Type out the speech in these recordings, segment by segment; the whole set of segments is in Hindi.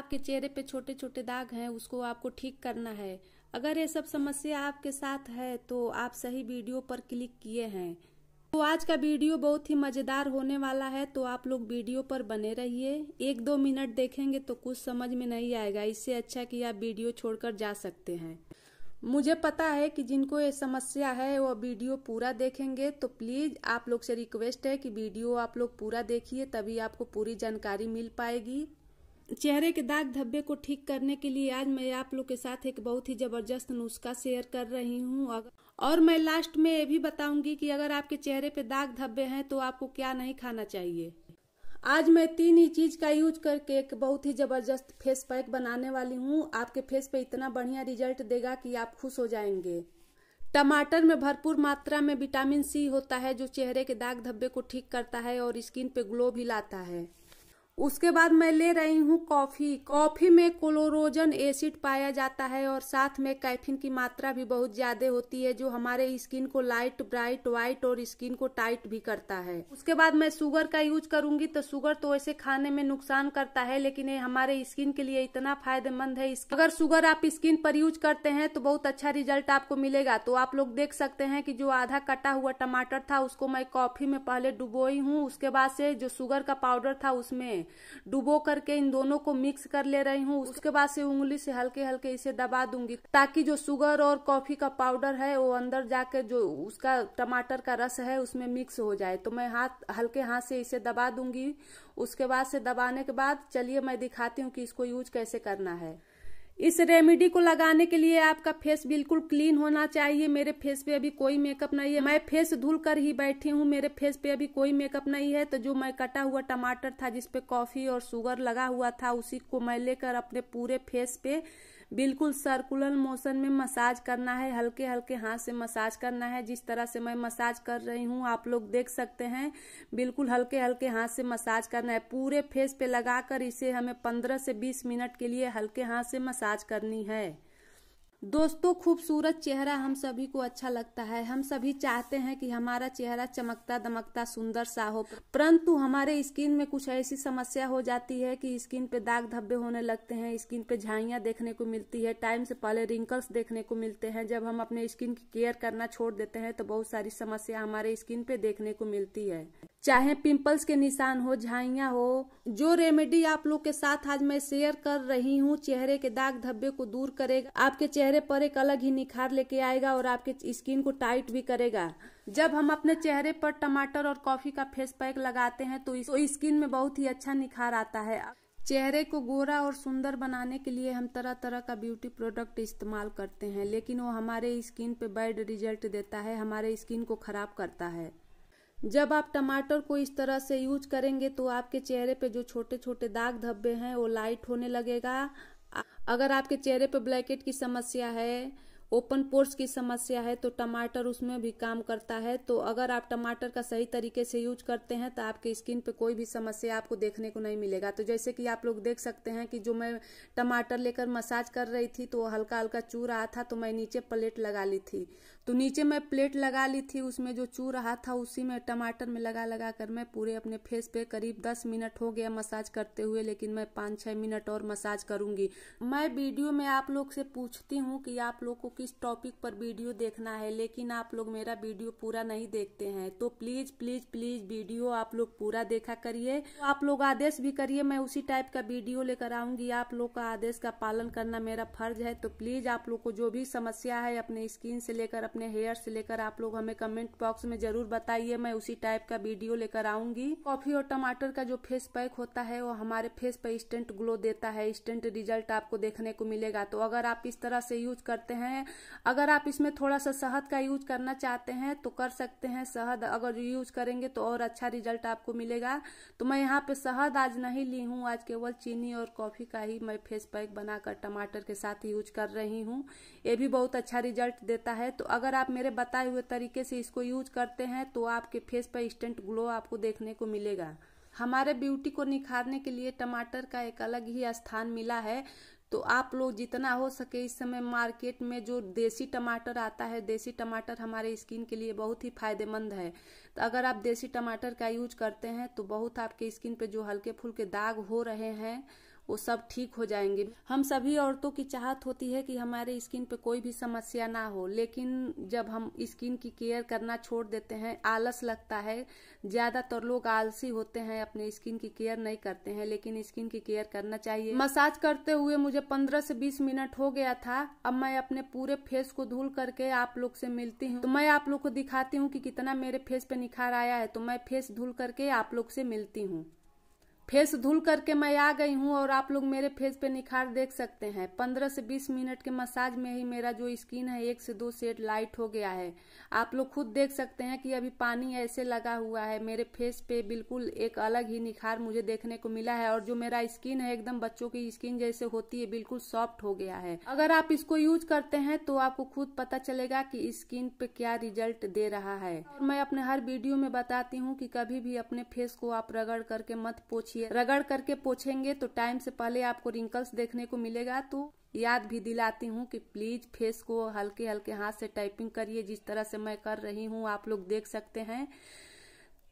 आपके चेहरे पे छोटे छोटे दाग हैं उसको आपको ठीक करना है अगर ये सब समस्या आपके साथ है तो आप सही वीडियो पर क्लिक किए हैं तो आज का वीडियो बहुत ही मज़ेदार होने वाला है तो आप लोग वीडियो पर बने रहिए एक दो मिनट देखेंगे तो कुछ समझ में नहीं आएगा इससे अच्छा कि आप वीडियो छोड़कर जा सकते हैं मुझे पता है कि जिनको ये समस्या है वो वीडियो पूरा देखेंगे तो प्लीज़ आप लोग से रिक्वेस्ट है कि वीडियो आप लोग पूरा देखिए तभी आपको पूरी जानकारी मिल पाएगी चेहरे के दाग धब्बे को ठीक करने के लिए आज मैं आप लोग के साथ एक बहुत ही ज़बरदस्त नुस्खा शेयर कर रही हूँ और मैं लास्ट में ये भी बताऊंगी कि अगर आपके चेहरे पे दाग धब्बे हैं तो आपको क्या नहीं खाना चाहिए आज मैं तीन ही चीज का यूज करके एक बहुत ही जबरदस्त फेस पैक बनाने वाली हूँ आपके फेस पे इतना बढ़िया रिजल्ट देगा कि आप खुश हो जाएंगे टमाटर में भरपूर मात्रा में विटामिन सी होता है जो चेहरे के दाग धब्बे को ठीक करता है और स्किन पे ग्लो भी लाता है उसके बाद मैं ले रही हूँ कॉफ़ी कॉफ़ी में क्लोरोजन एसिड पाया जाता है और साथ में कैफीन की मात्रा भी बहुत ज़्यादा होती है जो हमारे स्किन को लाइट ब्राइट वाइट और स्किन को टाइट भी करता है उसके बाद मैं शुगर का यूज करूंगी तो शुगर तो ऐसे खाने में नुकसान करता है लेकिन ये हमारे स्किन के लिए इतना फायदेमंद है अगर शुगर आप स्किन पर यूज करते हैं तो बहुत अच्छा रिजल्ट आपको मिलेगा तो आप लोग देख सकते हैं कि जो आधा कटा हुआ टमाटर था उसको मैं कॉफ़ी में पहले डुबोई हूँ उसके बाद से जो शुगर का पाउडर था उसमें डुबो करके इन दोनों को मिक्स कर ले रही हूँ उसके बाद से उंगली से हल्के हल्के इसे दबा दूंगी ताकि जो शुगर और कॉफी का पाउडर है वो अंदर जाके जो उसका टमाटर का रस है उसमें मिक्स हो जाए तो मैं हाथ हल्के हाथ से इसे दबा दूंगी उसके बाद से दबाने के बाद चलिए मैं दिखाती हूँ कि इसको यूज कैसे करना है इस रेमेडी को लगाने के लिए आपका फेस बिल्कुल क्लीन होना चाहिए मेरे फेस पे अभी कोई मेकअप नहीं है मैं फेस धुल कर ही बैठी हूँ मेरे फेस पे अभी कोई मेकअप नहीं है तो जो मैं कटा हुआ टमाटर था जिसपे कॉफी और शुगर लगा हुआ था उसी को मैं लेकर अपने पूरे फेस पे बिल्कुल सर्कुलर मोशन में मसाज करना है हल्के हल्के हाथ से मसाज करना है जिस तरह से मैं मसाज कर रही हूँ आप लोग देख सकते हैं बिल्कुल हल्के हल्के हाथ से मसाज करना है पूरे फेस पे लगाकर इसे हमें पंद्रह से बीस मिनट के लिए हल्के हाथ से मसाज करनी है दोस्तों खूबसूरत चेहरा हम सभी को अच्छा लगता है हम सभी चाहते हैं कि हमारा चेहरा चमकता दमकता सुंदर सा हो परंतु हमारे स्किन में कुछ ऐसी समस्या हो जाती है कि स्किन पे दाग धब्बे होने लगते हैं स्किन पे झाइयाँ देखने को मिलती है टाइम से पहले रिंकल्स देखने को मिलते हैं जब हम अपने स्किन की केयर करना छोड़ देते हैं तो बहुत सारी समस्या हमारे स्किन पे देखने को मिलती है चाहे पिंपल्स के निशान हो झाइया हो जो रेमेडी आप लोग के साथ आज मैं शेयर कर रही हूँ चेहरे के दाग धब्बे को दूर करेगा आपके चेहरे चेहरे पर एक अलग ही निखार लेके आएगा और आपके स्किन को टाइट भी करेगा जब हम अपने चेहरे पर टमाटर और कॉफी का फेस पैक लगाते हैं तो, तो स्किन में बहुत ही अच्छा निखार आता है चेहरे को गोरा और सुंदर बनाने के लिए हम तरह तरह का ब्यूटी प्रोडक्ट इस्तेमाल करते हैं लेकिन वो हमारे स्किन पे बैड रिजल्ट देता है हमारे स्किन को खराब करता है जब आप टमाटर को इस तरह से यूज करेंगे तो आपके चेहरे पे जो छोटे छोटे दाग धब्बे हैं वो लाइट होने लगेगा अगर आपके चेहरे पर ब्लैकेट की समस्या है ओपन पोर्स की समस्या है तो टमाटर उसमें भी काम करता है तो अगर आप टमाटर का सही तरीके से यूज करते हैं तो आपके स्किन पे कोई भी समस्या आपको देखने को नहीं मिलेगा तो जैसे कि आप लोग देख सकते हैं कि जो मैं टमाटर लेकर मसाज कर रही थी तो हल्का हल्का चू रहा था तो मैं नीचे प्लेट लगा ली थी तो नीचे मैं प्लेट लगा ली थी उसमें जो चू रहा था उसी में टमाटर में लगा लगा कर मैं पूरे अपने फेस पे करीब दस मिनट हो गया मसाज करते हुए लेकिन मैं पाँच छः मिनट और मसाज करूंगी मैं वीडियो में आप लोग से पूछती हूँ कि आप लोग को किस टॉपिक पर वीडियो देखना है लेकिन आप लोग मेरा वीडियो पूरा नहीं देखते हैं तो प्लीज प्लीज प्लीज वीडियो आप लोग पूरा देखा करिए आप लोग आदेश भी करिए मैं उसी टाइप का वीडियो लेकर आऊंगी आप लोग का आदेश का पालन करना मेरा फर्ज है तो प्लीज आप लोग को जो भी समस्या है अपने स्किन से लेकर अपने अपने हेयर से लेकर आप लोग हमें कमेंट बॉक्स में जरूर बताइए मैं उसी टाइप का वीडियो लेकर आऊंगी कॉफी और टमाटर का जो फेस पैक होता है वो हमारे फेस पर इंस्टेंट ग्लो देता है इंस्टेंट रिजल्ट आपको देखने को मिलेगा तो अगर आप इस तरह से यूज करते हैं अगर आप इसमें थोड़ा सा शहद का यूज करना चाहते हैं तो कर सकते हैं शहद अगर यूज करेंगे तो और अच्छा रिजल्ट आपको मिलेगा तो मैं यहाँ पे शहद आज नहीं ली हूँ आज केवल चीनी और कॉफी का ही मैं फेस पैक बनाकर टमाटर के साथ यूज कर रही हूँ ये भी बहुत अच्छा रिजल्ट देता है तो अगर अगर आप मेरे बताए हुए तरीके से इसको यूज करते हैं तो आपके फेस पर इंस्टेंट ग्लो आपको देखने को मिलेगा हमारे ब्यूटी को निखारने के लिए टमाटर का एक अलग ही स्थान मिला है तो आप लोग जितना हो सके इस समय मार्केट में जो देसी टमाटर आता है देसी टमाटर हमारे स्किन के लिए बहुत ही फायदेमंद है तो अगर आप देसी टमाटर का यूज करते हैं तो बहुत आपके स्किन पे जो हल्के फुल्के दाग हो रहे हैं वो सब ठीक हो जाएंगे हम सभी औरतों की चाहत होती है कि हमारे स्किन पे कोई भी समस्या ना हो लेकिन जब हम स्किन की केयर करना छोड़ देते हैं आलस लगता है ज्यादातर लोग आलसी होते हैं अपने स्किन की केयर नहीं करते हैं लेकिन स्किन की केयर करना चाहिए मसाज करते हुए मुझे पंद्रह से बीस मिनट हो गया था अब मैं अपने पूरे फेस को धुल करके आप लोग से मिलती हूँ तो मैं आप लोग को दिखाती हूँ कि कितना मेरे फेस पे निखार आया है तो मैं फेस धुल करके आप लोग से मिलती हूँ फेस धुल करके मैं आ गई हूँ और आप लोग मेरे फेस पे निखार देख सकते हैं पंद्रह से बीस मिनट के मसाज में ही मेरा जो स्किन है एक से दो शेड लाइट हो गया है आप लोग खुद देख सकते हैं कि अभी पानी ऐसे लगा हुआ है मेरे फेस पे बिल्कुल एक अलग ही निखार मुझे देखने को मिला है और जो मेरा स्किन है एकदम बच्चों की स्किन जैसे होती है बिल्कुल सॉफ्ट हो गया है अगर आप इसको यूज करते हैं तो आपको खुद पता चलेगा कि स्किन पे क्या रिजल्ट दे रहा है मैं अपने हर वीडियो में बताती हूँ कि कभी भी अपने फेस को आप रगड़ करके मत पोछिए देखिए रगड़ करके पोछेंगे तो टाइम से पहले आपको रिंकल्स देखने को मिलेगा तो याद भी दिलाती हूँ कि प्लीज फेस को हल्के हल्के हाथ से टाइपिंग करिए जिस तरह से मैं कर रही हूँ आप लोग देख सकते हैं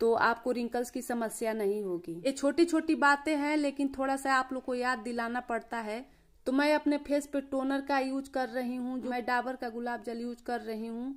तो आपको रिंकल्स की समस्या नहीं होगी ये छोटी छोटी बातें हैं लेकिन थोड़ा सा आप लोग को याद दिलाना पड़ता है तो मैं अपने फेस पे टोनर का यूज कर रही हूँ मैं डाबर का गुलाब जल यूज कर रही हूँ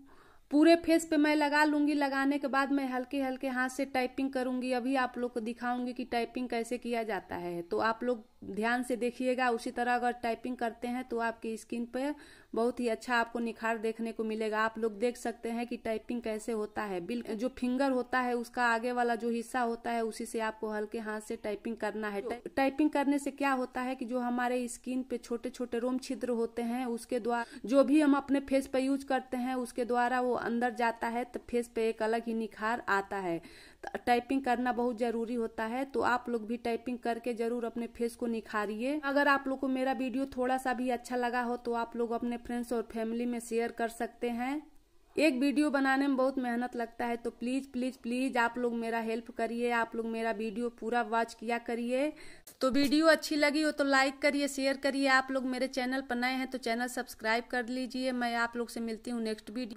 पूरे फेस पे मैं लगा लूंगी लगाने के बाद मैं हल्के हल्के हाथ से टाइपिंग करूंगी अभी आप लोग को दिखाऊंगी कि टाइपिंग कैसे किया जाता है तो आप लोग ध्यान से देखिएगा उसी तरह अगर टाइपिंग करते हैं तो आपकी स्किन पे बहुत ही अच्छा आपको निखार देखने को मिलेगा आप लोग देख सकते हैं कि टाइपिंग कैसे होता है बिल जो फिंगर होता है उसका आगे वाला जो हिस्सा होता है उसी से आपको हल्के हाथ से टाइपिंग करना है टाइपिंग तो- करने से क्या होता है कि जो हमारे स्किन पे छोटे छोटे रोम छिद्र होते हैं उसके द्वारा जो भी हम अपने फेस पे यूज करते हैं उसके द्वारा वो अंदर जाता है तो फेस पे एक अलग ही निखार आता है टाइपिंग करना बहुत जरूरी होता है तो आप लोग भी टाइपिंग करके जरूर अपने फेस को निखारिए अगर आप लोग को मेरा वीडियो थोड़ा सा भी अच्छा लगा हो तो आप लोग अपने फ्रेंड्स और फैमिली में शेयर कर सकते हैं एक वीडियो बनाने में बहुत मेहनत लगता है तो प्लीज़ प्लीज़ प्लीज़ आप लोग मेरा हेल्प करिए आप लोग मेरा वीडियो पूरा वॉच किया करिए तो वीडियो अच्छी लगी हो तो लाइक करिए शेयर करिए आप लोग मेरे चैनल पर नए हैं तो चैनल सब्सक्राइब कर लीजिए मैं आप लोग से मिलती हूँ नेक्स्ट वीडियो